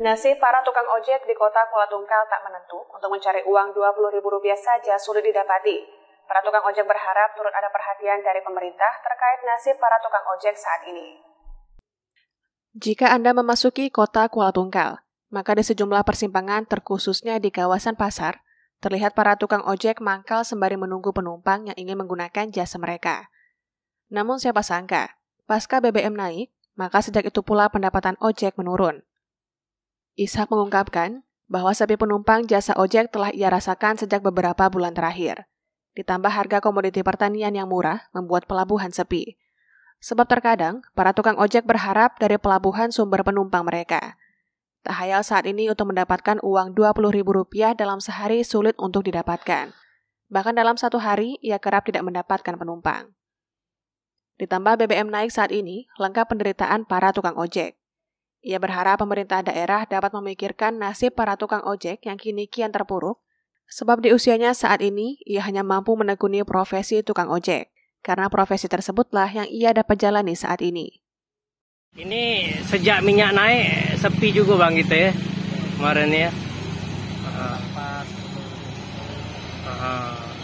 Nasib para tukang ojek di kota Kuala Tungkal tak menentu. Untuk mencari uang Rp20.000 saja sulit didapati. Para tukang ojek berharap turut ada perhatian dari pemerintah terkait nasib para tukang ojek saat ini. Jika Anda memasuki kota Kuala Tungkal, maka di sejumlah persimpangan terkhususnya di kawasan pasar, terlihat para tukang ojek mangkal sembari menunggu penumpang yang ingin menggunakan jasa mereka. Namun siapa sangka, pasca BBM naik, maka sejak itu pula pendapatan ojek menurun. Ishak mengungkapkan bahwa sepi penumpang jasa ojek telah ia rasakan sejak beberapa bulan terakhir. Ditambah harga komoditi pertanian yang murah membuat pelabuhan sepi. Sebab terkadang, para tukang ojek berharap dari pelabuhan sumber penumpang mereka. Tak hayal saat ini untuk mendapatkan uang Rp20.000 dalam sehari sulit untuk didapatkan. Bahkan dalam satu hari, ia kerap tidak mendapatkan penumpang. Ditambah BBM naik saat ini, lengkap penderitaan para tukang ojek. Ia berharap pemerintah daerah dapat memikirkan nasib para tukang ojek yang kini kian terpuruk, sebab di usianya saat ini ia hanya mampu menekuni profesi tukang ojek, karena profesi tersebutlah yang ia dapat jalani saat ini. Ini sejak minyak naik sepi juga bang gitu ya kemarin ya.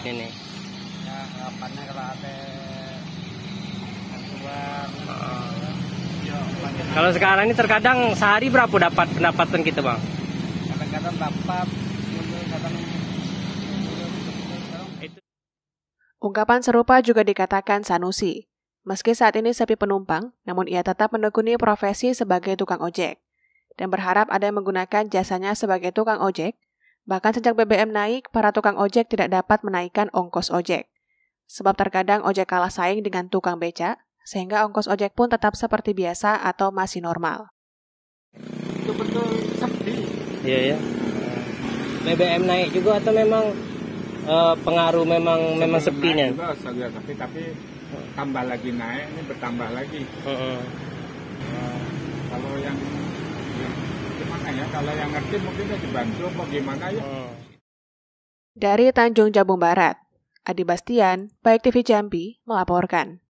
ini. Ya Kalau sekarang ini terkadang sehari berapa dapat pendapatan kita gitu, bang? Kadang-kadang dapat, Ungkapan serupa juga dikatakan Sanusi. Meski saat ini sepi penumpang, namun ia tetap menekuni profesi sebagai tukang ojek dan berharap ada yang menggunakan jasanya sebagai tukang ojek. Bahkan sejak BBM naik, para tukang ojek tidak dapat menaikkan ongkos ojek. Sebab terkadang ojek kalah saing dengan tukang becak, sehingga ongkos ojek pun tetap seperti biasa atau masih normal. Betul-betul sepi. Iya ya. BBM naik juga atau memang uh, pengaruh memang Sebelum memang sepinya? Juga, tapi tapi tambah lagi naik ini bertambah lagi. Uh -uh. Uh, kalau yang, gimana ya? Kalau yang ngerti mungkin ya dibantu apa gimana ya? Uh. Dari Tanjung Jabung Barat, Adi Bastian, Baik TV Jambi melaporkan.